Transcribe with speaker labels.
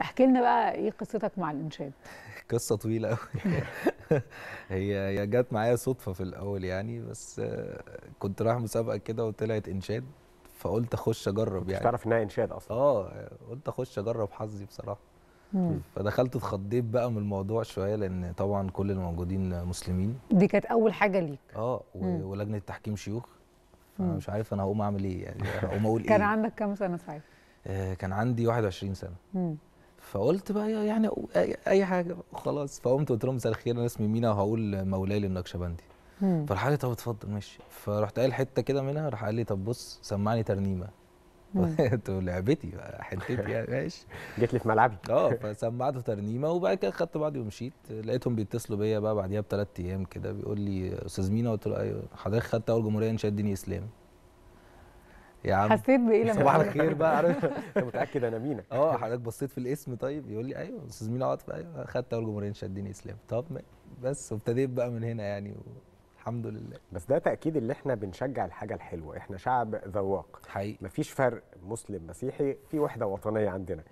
Speaker 1: احكي لنا بقى ايه قصتك مع الانشاد قصه طويله قوي هي هي جت معايا صدفه في الاول يعني بس كنت رايح مسابقه كده وطلعت انشاد فقلت اخش اجرب يعني مش تعرف انها انشاد اصلا اه قلت اخش اجرب حظي بصراحه فدخلت اتخضيت بقى من الموضوع شويه لان طبعا كل الموجودين مسلمين دي كانت اول حاجه ليك اه ولجنه تحكيم شيوخ مش عارف انا هقوم اعمل ايه يعني هقوم اقول ايه كان عندك كام سنه ساعتها كان عندي 21 سنه مم. فقلت بقى يعني اي حاجه خلاص فقمت قلت لهم مساء الخير انا اسمي مينا وهقول مولاي للنقشبندي فراح لي طب اتفضل ماشي فرحت قايل حته كده منها راح قال لي طب بص سمعني ترنيمه قلت له لعبتي حتتي يعني ماشي جيت لي في ملعبي اه فسمعته ترنيمه وبعد كده خدت بعضي ومشيت لقيتهم بيتصلوا بيا بقى بعديها بثلاث ايام كده بيقول لي استاذ مينا قلت له ايوه حضرتك خدت اول جمهوريه انشاء ديني اسلامي يا عم حسيت بايه لما صباح الخير بقى عارف انت متاكد انا مينا اه حضرتك بصيت في الاسم طيب يقول لي ايوه استاذ مينا عاطف ايوه خدت اول جمهوريه شدني اسلام طب بس وابتديت بقى من هنا يعني و... الحمد لله بس ده تاكيد اللي احنا بنشجع الحاجه الحلوه احنا شعب ذواق حقيقي مفيش فرق مسلم مسيحي في وحده وطنيه عندنا